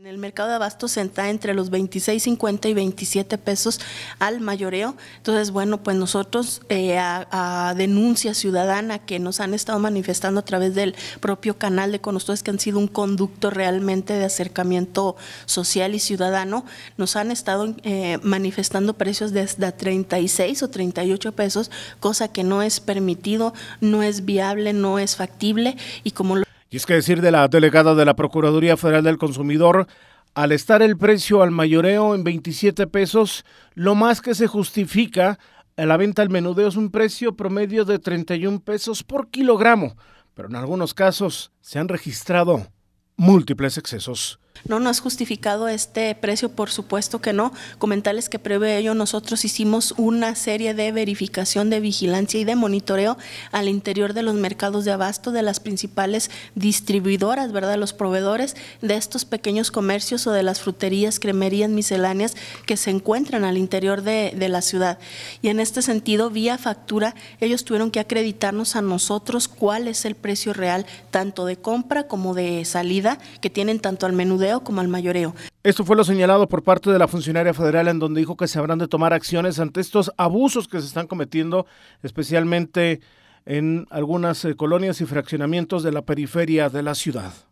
En el mercado de abastos está entre los 26.50 y 27 pesos al mayoreo. Entonces, bueno, pues nosotros eh, a, denuncia ciudadana que nos han estado manifestando a través del propio canal de con que han sido un conducto realmente de acercamiento social y ciudadano, nos han estado eh, manifestando precios desde 36 o 38 pesos, cosa que no es permitido, no es viable, no es factible y como y es que decir de la delegada de la Procuraduría Federal del Consumidor, al estar el precio al mayoreo en 27 pesos, lo más que se justifica a la venta al menudeo es un precio promedio de 31 pesos por kilogramo, pero en algunos casos se han registrado múltiples excesos. No, no es justificado este precio, por supuesto que no. Comentarles que prevé ello nosotros hicimos una serie de verificación, de vigilancia y de monitoreo al interior de los mercados de abasto de las principales distribuidoras, ¿verdad? Los proveedores de estos pequeños comercios o de las fruterías, cremerías, misceláneas que se encuentran al interior de la ciudad. Y en este sentido, vía factura, ellos tuvieron que acreditarnos a nosotros cuál es el precio real, tanto de compra como de salida que tienen tanto al menudeo como al mayoreo. Esto fue lo señalado por parte de la funcionaria federal en donde dijo que se habrán de tomar acciones ante estos abusos que se están cometiendo, especialmente en algunas eh, colonias y fraccionamientos de la periferia de la ciudad.